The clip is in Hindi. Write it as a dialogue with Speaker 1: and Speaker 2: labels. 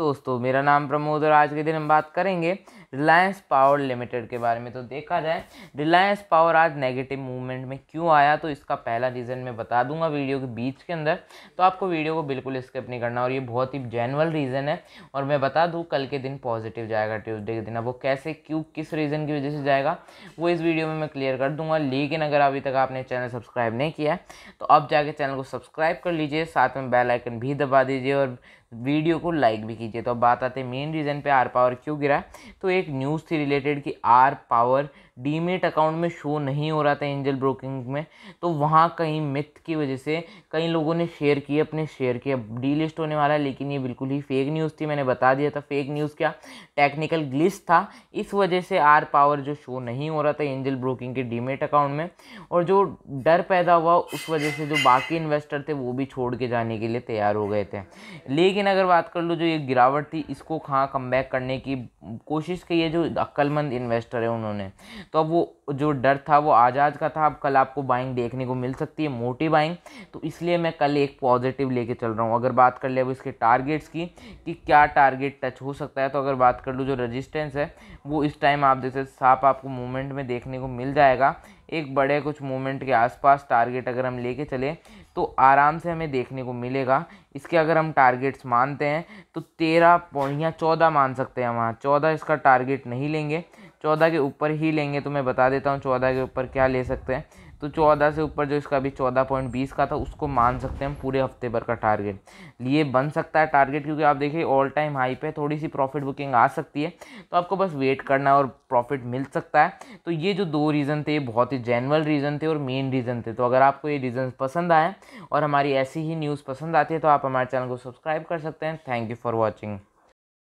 Speaker 1: दोस्तों मेरा नाम प्रमोद और आज के दिन हम बात करेंगे रिलायंस पावर लिमिटेड के बारे में तो देखा जाए रिलायंस पावर आज नेगेटिव मूवमेंट में क्यों आया तो इसका पहला रीज़न मैं बता दूंगा वीडियो के बीच के अंदर तो आपको वीडियो को बिल्कुल स्किप नहीं करना और ये बहुत ही जेनवल रीज़न है और मैं बता दूँ कल के दिन पॉजिटिव जाएगा ट्यूजडे के दिन अब वो कैसे क्यों किस रीज़न की वजह से जाएगा वो इस वीडियो में मैं क्लियर कर दूंगा लेकिन अगर अभी तक आपने चैनल सब्सक्राइब नहीं किया है तो अब जाके चैनल को सब्सक्राइब कर लीजिए साथ में बेल आइकन भी दबा दीजिए और वीडियो को लाइक भी कीजिए तो अब बात आते मेन रीज़न पे आर पावर क्यों गिरा तो एक न्यूज़ थी रिलेटेड कि आर पावर डीमेट अकाउंट में शो नहीं हो रहा था एंजल ब्रोकिंग में तो वहाँ कहीं मिथ की वजह से कई लोगों ने शेयर किए अपने शेयर किए अब डी लिस्ट होने वाला है लेकिन ये बिल्कुल ही फेक न्यूज़ थी मैंने बता दिया था फेक न्यूज़ क्या टेक्निकल ग्लिस था इस वजह से आर पावर जो शो नहीं हो रहा था एंजल ब्रोकिंग के डीमेट अकाउंट में और जो डर पैदा हुआ उस वजह से जो बाकी इन्वेस्टर थे वो भी छोड़ के जाने के लिए तैयार हो गए थे लेकिन अगर बात कर लो जो ये गिरावट थी इसको कहाँ कम करने की कोशिश के ये जो अक्लमंद इन्वेस्टर है उन्होंने तो अब वो जो डर था वो आज आज का था अब कल आपको बाइंग देखने को मिल सकती है मोटी बाइंग तो इसलिए मैं कल एक पॉजिटिव लेके चल रहा हूँ अगर बात कर ले अब इसके टारगेट्स की कि क्या टारगेट टच हो सकता है तो अगर बात कर लूँ जो रजिस्टेंस है वो इस टाइम आप जैसे साफ आपको मूवमेंट में देखने को मिल जाएगा एक बड़े कुछ मोमेंट के आसपास टारगेट अगर हम लेके चले तो आराम से हमें देखने को मिलेगा इसके अगर हम टारगेट्स मानते हैं तो तेरह पॉइंट या चौदह मान सकते हैं वहाँ चौदह इसका टारगेट नहीं लेंगे चौदह के ऊपर ही लेंगे तो मैं बता देता हूँ चौदह के ऊपर क्या ले सकते हैं तो चौदह से ऊपर जो इसका अभी चौदह पॉइंट बीस का था उसको मान सकते हैं हम पूरे हफ्ते भर का टारगेट लिए बन सकता है टारगेट क्योंकि आप देखिए ऑल टाइम हाई पे थोड़ी सी प्रॉफिट बुकिंग आ सकती है तो आपको बस वेट करना है और प्रॉफिट मिल सकता है तो ये जो दो रीज़न थे बहुत ही जेनवल रीज़न थे और मेन रीज़न थे तो अगर आपको ये रीज़न पसंद आए और हमारी ऐसी ही न्यूज़ पसंद आती है तो आप हमारे चैनल को सब्सक्राइब कर सकते हैं थैंक यू फॉर वॉचिंग